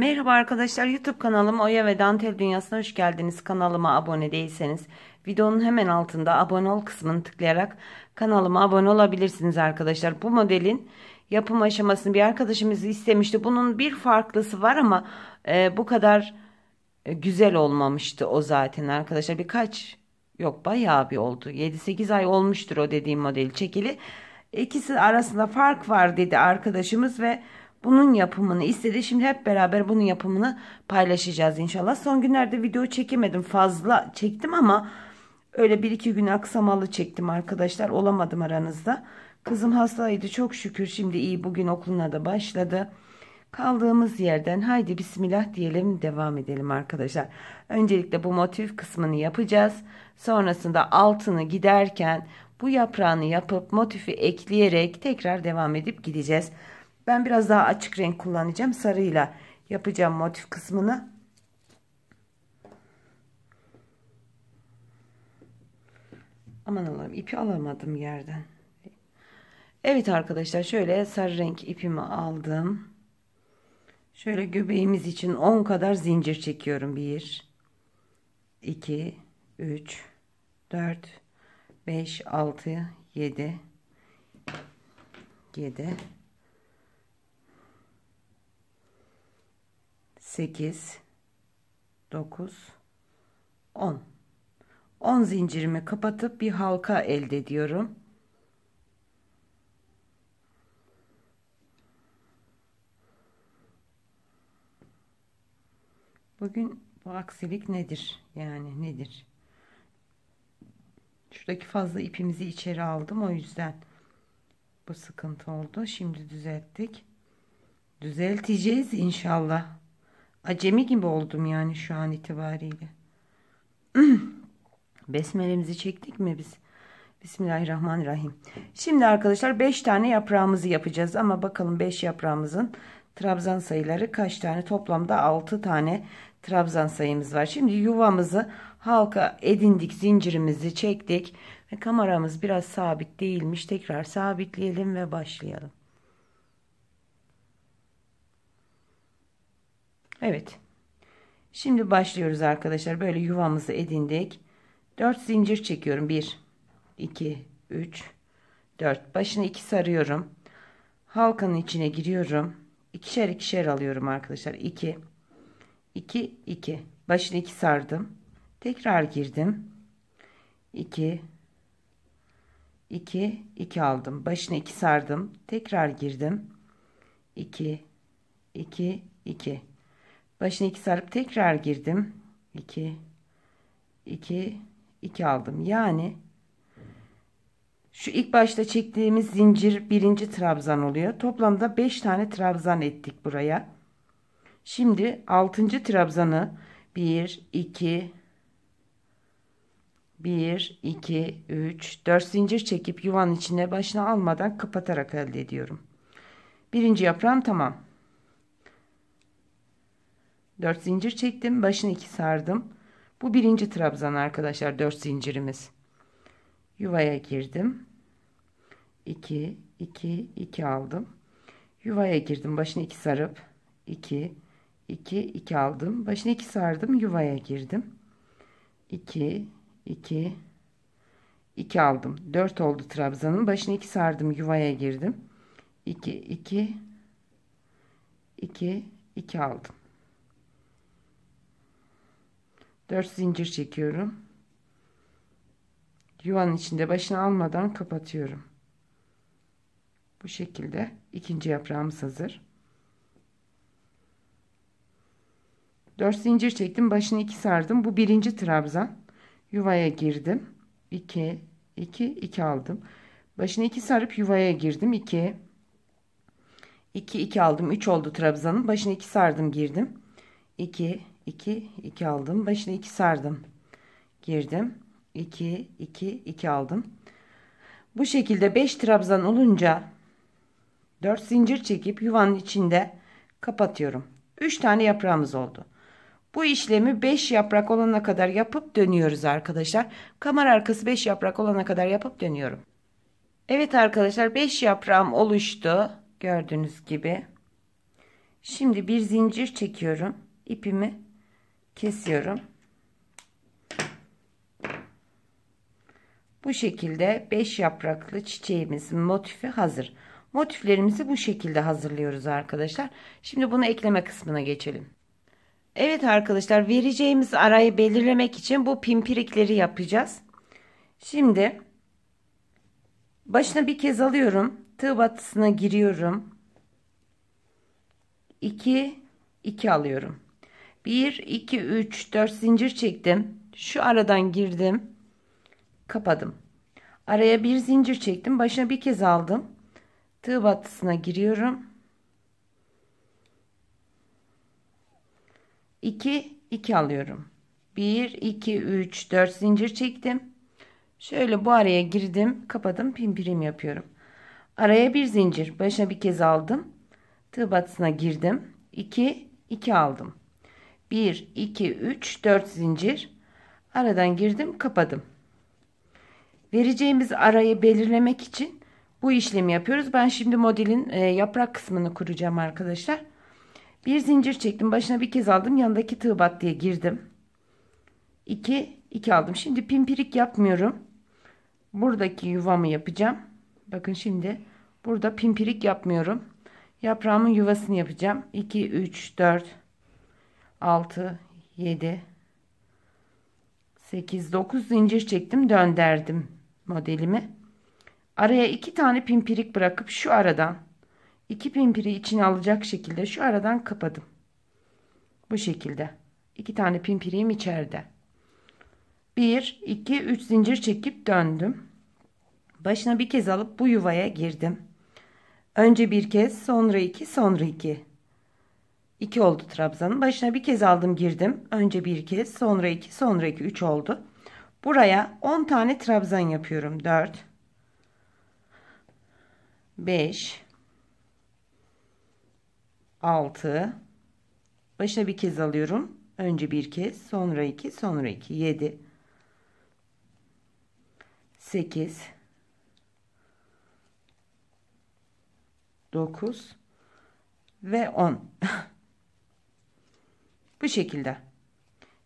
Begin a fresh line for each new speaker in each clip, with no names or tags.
Merhaba arkadaşlar YouTube kanalım Oya ve Dantel Dünyası'na hoş geldiniz. Kanalıma abone değilseniz videonun hemen altında abone ol kısmını tıklayarak kanalıma abone olabilirsiniz arkadaşlar. Bu modelin yapım aşamasını bir arkadaşımız istemişti. Bunun bir farklısı var ama e, bu kadar e, güzel olmamıştı o zaten arkadaşlar. Birkaç yok bayağı bir oldu. 7-8 ay olmuştur o dediğim model çekili. İkisi arasında fark var dedi arkadaşımız ve bunun yapımını istedi. Şimdi hep beraber bunun yapımını paylaşacağız inşallah. Son günlerde video çekemedim. Fazla çektim ama öyle bir iki gün aksamalı çektim arkadaşlar. Olamadım aranızda. Kızım hastaydı çok şükür. Şimdi iyi bugün okuluna da başladı. Kaldığımız yerden haydi bismillah diyelim devam edelim arkadaşlar. Öncelikle bu motif kısmını yapacağız. Sonrasında altını giderken bu yaprağını yapıp motifi ekleyerek tekrar devam edip gideceğiz. Ben biraz daha açık renk kullanacağım. Sarıyla yapacağım motif kısmını. Aman Allah'ım ipi alamadım yerden. Evet arkadaşlar şöyle sarı renk ipimi aldım. Şöyle göbeğimiz için 10 kadar zincir çekiyorum. 1 2 3 4 5 6 7 7 8 9 10 10 zincirimi kapatıp bir halka elde ediyorum. Bugün bu aksilik nedir? Yani nedir? Şuradaki fazla ipimizi içeri aldım o yüzden bu sıkıntı oldu. Şimdi düzelttik. Düzelteceğiz inşallah acemi gibi oldum yani şu an itibariyle. Besmelemizi çektik mi biz? Bismillahirrahmanirrahim. Şimdi arkadaşlar 5 tane yaprağımızı yapacağız ama bakalım 5 yaprağımızın trabzan sayıları kaç tane? Toplamda 6 tane trabzan sayımız var. Şimdi yuvamızı halka edindik, zincirimizi çektik ve kameramız biraz sabit değilmiş. Tekrar sabitleyelim ve başlayalım. Evet. Şimdi başlıyoruz arkadaşlar. Böyle yuvamızı edindik. 4 zincir çekiyorum. 1, 2, 3, 4. Başına 2 sarıyorum. Halkanın içine giriyorum. İkişer ikişer alıyorum arkadaşlar. 2, 2, 2. Başına 2 sardım. Tekrar girdim. 2, 2, 2 aldım. Başına 2 sardım. Tekrar girdim. 2, 2, 2. Başını iki sarıp tekrar girdim. 2 2 2 aldım. Yani şu ilk başta çektiğimiz zincir birinci trabzan oluyor. Toplamda 5 tane trabzan ettik buraya. Şimdi 6. trabzanı 1 2 1 2 3 4 zincir çekip yuvanın içine başına almadan kapatarak elde ediyorum. Birinci yaprağım tamam. 4 zincir çektim. Başını 2 sardım. Bu birinci trabzan arkadaşlar 4 zincirimiz. Yuvaya girdim. 2 2 2 aldım. Yuvaya girdim. Başını 2 sarıp 2 2 2 aldım. Başını 2 sardım. Yuvaya girdim. 2 2 2 aldım. 4 oldu trabzanın. Başını 2 sardım. Yuvaya girdim. 2 2 2 2 aldım. 4 zincir çekiyorum. Yuvanın içinde başını almadan kapatıyorum. Bu şekilde ikinci yaprağımız hazır. 4 zincir çektim. Başını 2 sardım. Bu birinci trabzan. Yuvaya girdim. 2, 2, 2 aldım. Başını 2 sarıp yuvaya girdim. 2, 2, 2 aldım. 3 oldu trabzanın. Başını 2 sardım girdim. 2, 2 2 aldım. Başına 2 sardım. Girdim. 2 2 2 aldım. Bu şekilde 5 trabzan olunca 4 zincir çekip yuvanın içinde kapatıyorum. 3 tane yaprağımız oldu. Bu işlemi 5 yaprak olana kadar yapıp dönüyoruz arkadaşlar. Kamera arkası 5 yaprak olana kadar yapıp dönüyorum. Evet arkadaşlar 5 yaprağım oluştu. Gördüğünüz gibi. Şimdi bir zincir çekiyorum. ipimi kesiyorum. Bu şekilde 5 yapraklı çiçeğimizin motifi hazır. Motiflerimizi bu şekilde hazırlıyoruz arkadaşlar. Şimdi bunu ekleme kısmına geçelim. Evet arkadaşlar vereceğimiz arayı belirlemek için bu pimpirikleri yapacağız. Şimdi başına bir kez alıyorum. Tığ batısına giriyorum. 2 2 alıyorum. 1 2 3 4 zincir çektim şu aradan girdim kapadım araya bir zincir çektim başına bir kez aldım tığ batısına giriyorum 2 2 alıyorum 1 2 3 4 zincir çektim şöyle bu araya girdim kapadım pimpirim yapıyorum araya bir zincir başına bir kez aldım tığ batısına girdim 2 2 aldım 1, 2, 3, 4 zincir. Aradan girdim kapadım. Vereceğimiz arayı belirlemek için bu işlemi yapıyoruz. Ben şimdi modelin e, yaprak kısmını kuracağım arkadaşlar. Bir zincir çektim. Başına bir kez aldım. Yanındaki tığ diye girdim. 2 2 aldım. Şimdi pimpirik yapmıyorum. Buradaki yuvamı yapacağım. Bakın şimdi burada pimpirik yapmıyorum. Yaprağımın yuvasını yapacağım. 2 3 4 6 7 8 9 zincir çektim dönderdim modelimi araya iki tane pimpirik bırakıp şu aradan iki pimpiri içine alacak şekilde şu aradan kapadım bu şekilde iki tane pimpiriğim içeride 1 2 3 zincir çekip döndüm başına bir kez alıp bu yuvaya girdim önce bir kez sonra iki sonra iki 2 oldu trabzanın. Başına bir kez aldım girdim. Önce bir kez sonra 2 sonra 2 3 oldu. Buraya 10 tane trabzan yapıyorum. 4 5 6 Başına bir kez alıyorum. Önce bir kez sonra 2 sonra 2 7 8 9 ve 10 Bu şekilde.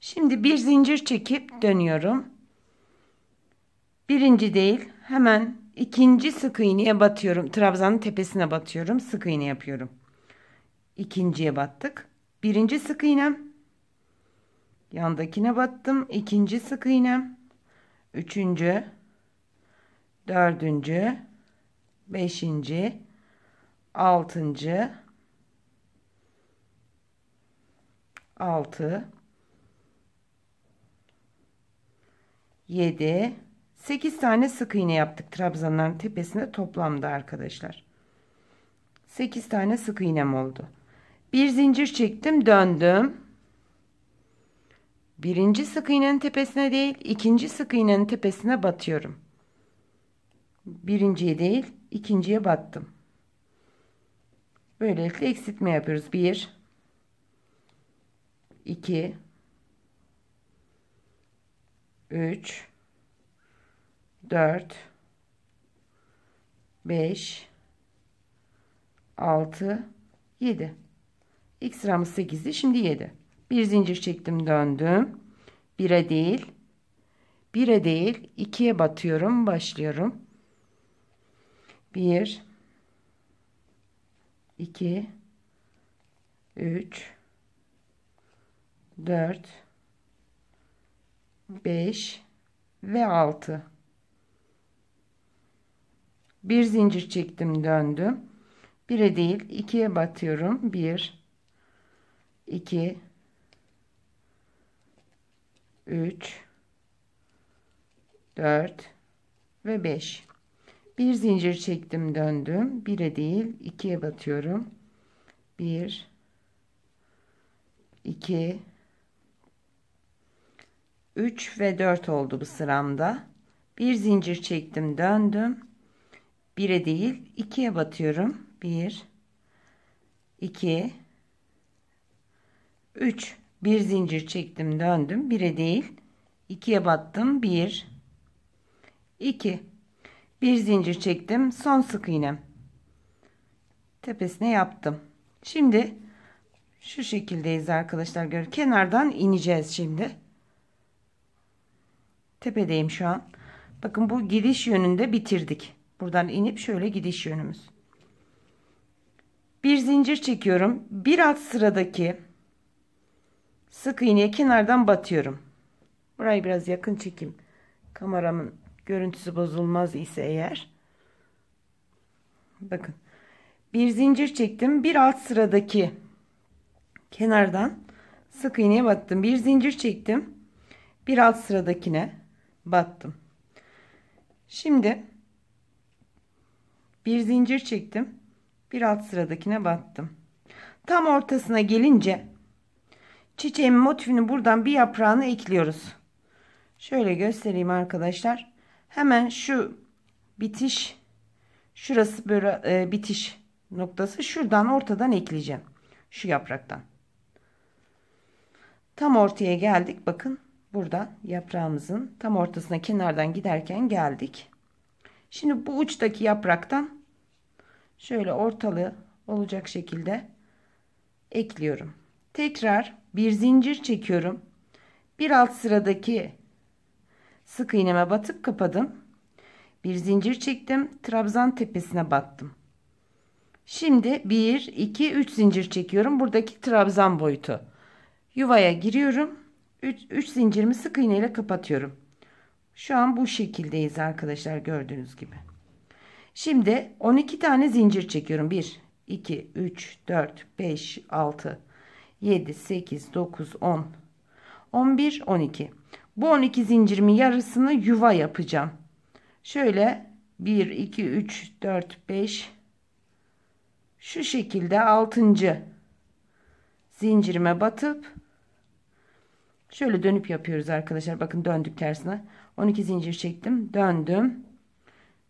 Şimdi bir zincir çekip dönüyorum. Birinci değil hemen ikinci sık iğneye batıyorum. Trabzanın tepesine batıyorum. Sık iğne yapıyorum. İkinciye battık. Birinci sık iğnem. Yandakine battım. İkinci sık iğnem. Üçüncü. Dördüncü. Beşinci. Altıncı. 6 7 8 tane sık iğne yaptık trabzanların tepesinde toplamda arkadaşlar 8 tane sık iğnem oldu bir zincir çektim döndüm birinci sık iğnenin tepesine değil ikinci sık iğnenin tepesine batıyorum birinciye değil ikinciye battım böylelikle eksiltme yapıyoruz 1 2 3 4 5 6 7 ilk sıramız 8'di şimdi 7 bir zincir çektim döndüm 1'e değil 1'e değil 2'ye batıyorum başlıyorum 1 2 3 4 5 ve 6 bir zincir çektim döndüm 1'e değil 2'ye batıyorum 1 2 3 4 ve 5 bir zincir çektim döndüm 1'e değil 2'ye batıyorum 1 2 3 ve 4 oldu bu sıramda. Bir zincir çektim döndüm. 1'e değil 2'ye batıyorum. 1 2 3 bir zincir çektim döndüm. 1'e değil 2'ye battım. 1 2 bir zincir çektim. Son sık iğnem. Tepesine yaptım. Şimdi şu şekildeyiz arkadaşlar. Gör kenardan ineceğiz şimdi. Tepedeyim şu an. Bakın bu gidiş yönünde bitirdik. Buradan inip şöyle gidiş yönümüz. Bir zincir çekiyorum. Bir alt sıradaki sık iğneye kenardan batıyorum. Burayı biraz yakın çekeyim. Kameramın görüntüsü bozulmaz ise eğer. Bakın. Bir zincir çektim. Bir alt sıradaki kenardan sık iğneye battım. Bir zincir çektim. Bir alt sıradakine battım. Şimdi bir zincir çektim. Bir alt sıradakine battım. Tam ortasına gelince çiçeğin motifini buradan bir yaprağını ekliyoruz. Şöyle göstereyim arkadaşlar. Hemen şu bitiş şurası böyle e, bitiş noktası şuradan ortadan ekleyeceğim. Şu yapraktan. Tam ortaya geldik. Bakın buradan yaprağımızın tam ortasına kenardan giderken geldik. Şimdi bu uçtaki yapraktan şöyle ortalı olacak şekilde ekliyorum. Tekrar bir zincir çekiyorum. Bir alt sıradaki sık iğneme batıp kapadım. Bir zincir çektim. Trabzan tepesine battım. Şimdi 1, 2, 3 zincir çekiyorum. Buradaki trabzan boyutu. Yuvaya giriyorum. 3, 3 zincirimi sık iğne ile kapatıyorum. Şu an bu şekildeyiz arkadaşlar gördüğünüz gibi. Şimdi 12 tane zincir çekiyorum. 1, 2, 3, 4, 5, 6, 7, 8, 9, 10, 11, 12. Bu 12 zincirimin yarısını yuva yapacağım. Şöyle 1, 2, 3, 4, 5. Şu şekilde 6. zincirime batıp Şöyle dönüp yapıyoruz arkadaşlar. Bakın döndük tersine. 12 zincir çektim. Döndüm.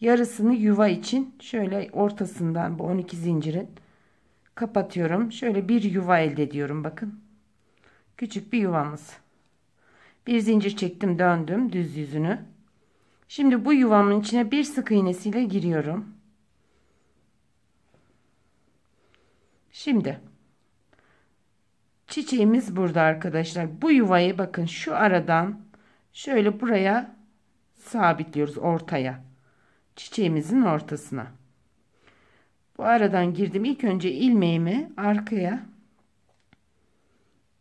Yarısını yuva için şöyle ortasından bu 12 zincirin kapatıyorum. Şöyle bir yuva elde ediyorum. Bakın. Küçük bir yuvamız. Bir zincir çektim. Döndüm düz yüzünü. Şimdi bu yuvamın içine bir sık iğnesiyle giriyorum. Şimdi Çiçeğimiz burada arkadaşlar. Bu yuvayı bakın şu aradan şöyle buraya sabitliyoruz ortaya. Çiçeğimizin ortasına. Bu aradan girdim. İlk önce ilmeğimi arkaya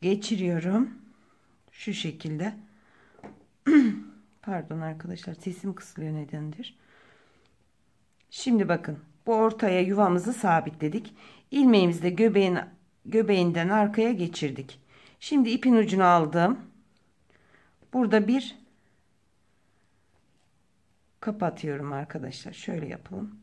geçiriyorum. Şu şekilde. Pardon arkadaşlar sesim kısılıyor nedendir. Şimdi bakın bu ortaya yuvamızı sabitledik. İlmeğimizde göbeğin göbeğinden arkaya geçirdik. Şimdi ipin ucunu aldım. Burada bir kapatıyorum arkadaşlar. Şöyle yapalım.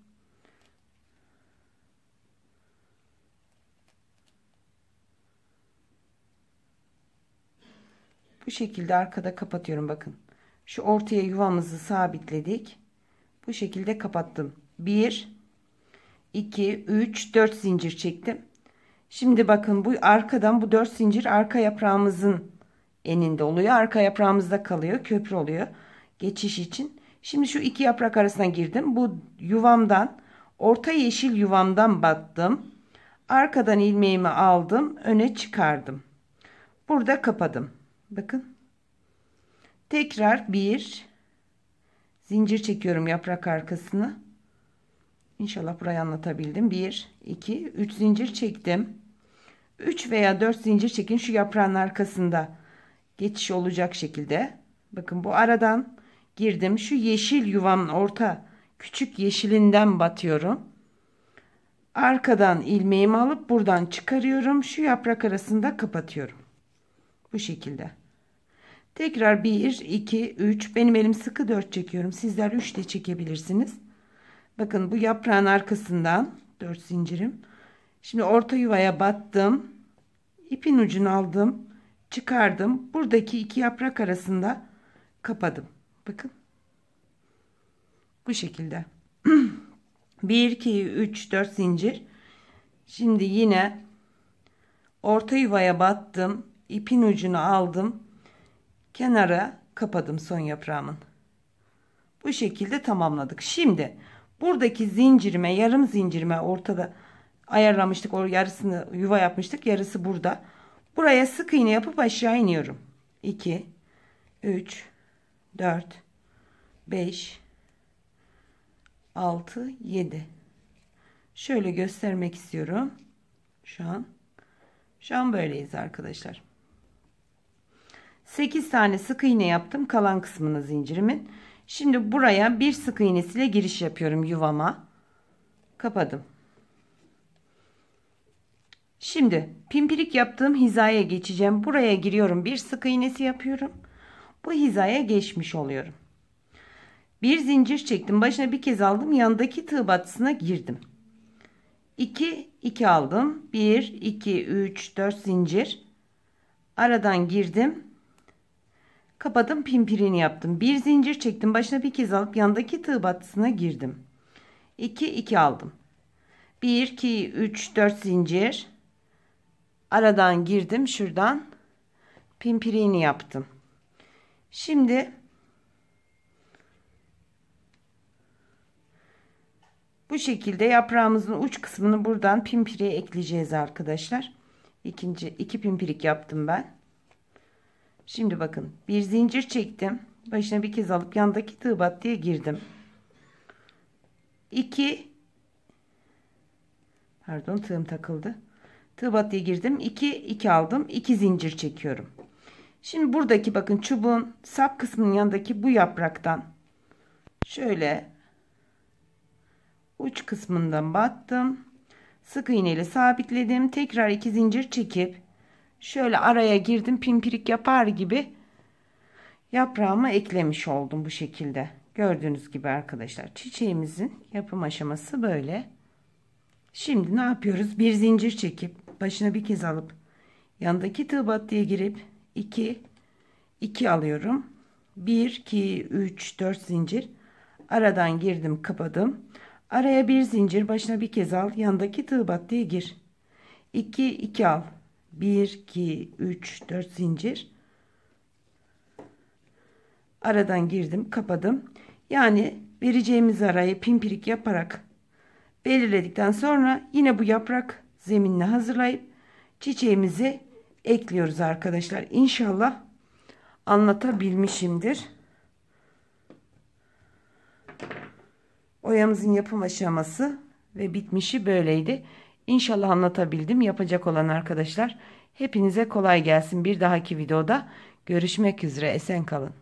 Bu şekilde arkada kapatıyorum bakın. Şu ortaya yuvamızı sabitledik. Bu şekilde kapattım. 1 2 3 4 zincir çektim. Şimdi bakın bu arkadan bu dört zincir arka yaprağımızın eninde oluyor. Arka yaprağımızda kalıyor. Köprü oluyor. Geçiş için. Şimdi şu iki yaprak arasına girdim. Bu yuvamdan orta yeşil yuvamdan battım. Arkadan ilmeğimi aldım. Öne çıkardım. Burada kapadım. Bakın. Tekrar bir zincir çekiyorum yaprak arkasını. İnşallah burayı anlatabildim. Bir, iki, üç zincir çektim. 3 veya 4 zincir çekin şu yaprağın arkasında geçiş olacak şekilde bakın bu aradan girdim şu yeşil yuvanın orta küçük yeşilinden batıyorum arkadan ilmeğimi alıp buradan çıkarıyorum şu yaprak arasında kapatıyorum bu şekilde tekrar 1 2 3 benim elim sıkı 4 çekiyorum sizler 3 de çekebilirsiniz bakın bu yaprağın arkasından 4 zincirim şimdi orta yuvaya battım ipin ucunu aldım, çıkardım. Buradaki iki yaprak arasında kapadım. Bakın. Bu şekilde. 1 2 3 4 zincir. Şimdi yine orta yuvaya battım. ipin ucunu aldım. Kenara kapadım son yaprağımın. Bu şekilde tamamladık. Şimdi buradaki zincirime, yarım zincirime ortada ayarlamıştık. O yarısını yuva yapmıştık. Yarısı burada. Buraya sık iğne yapıp aşağı iniyorum. 2 3 4 5 6 7 Şöyle göstermek istiyorum. Şu an şu an böyleyiz arkadaşlar. 8 tane sık iğne yaptım kalan kısmını zincirimin. Şimdi buraya bir sık iğnesiyle giriş yapıyorum yuvama. Kapadım. Şimdi pimpirik yaptığım hizaya geçeceğim. Buraya giriyorum. Bir sık iğnesi yapıyorum. Bu hizaya geçmiş oluyorum. Bir zincir çektim. Başına bir kez aldım. Yandaki tığ batısına girdim. 2 2 aldım. 1 2 3 4 zincir. Aradan girdim. Kapadım pimpirini yaptım. Bir zincir çektim. Başına bir kez alıp yandaki tığ batısına girdim. 2 2 aldım. 1 2 3 4 zincir aradan girdim şuradan pimpiriğini yaptım. Şimdi bu şekilde yaprağımızın uç kısmını buradan pimpiriye ekleyeceğiz arkadaşlar. İkinci iki pimpirik yaptım ben. Şimdi bakın bir zincir çektim. Başına bir kez alıp yandaki tığ battıya girdim. 2 Pardon tığım takıldı. Tığ battıya girdim. 2 2 aldım. 2 zincir çekiyorum. Şimdi buradaki bakın çubuğun sap kısmının yanındaki bu yapraktan şöyle uç kısmından battım. Sık iğne ile sabitledim. Tekrar 2 zincir çekip şöyle araya girdim. Pimpirik yapar gibi yaprağımı eklemiş oldum bu şekilde. Gördüğünüz gibi arkadaşlar çiçeğimizin yapım aşaması böyle. Şimdi ne yapıyoruz? Bir zincir çekip başına bir kez alıp yandaki tığ battıya girip 2 2 alıyorum. 1 2 3 4 zincir aradan girdim kapadım. Araya bir zincir başına bir kez al yandaki tığ battıya gir. 2 2 al. 1 2 3 4 zincir aradan girdim kapadım yani vereceğimiz arayı pimpirik yaparak belirledikten sonra yine bu yaprak zeminini hazırlayıp çiçeğimizi ekliyoruz arkadaşlar. İnşallah anlatabilmişimdir. Oyamızın yapım aşaması ve bitmişi böyleydi. İnşallah anlatabildim. Yapacak olan arkadaşlar hepinize kolay gelsin. Bir dahaki videoda görüşmek üzere. Esen kalın.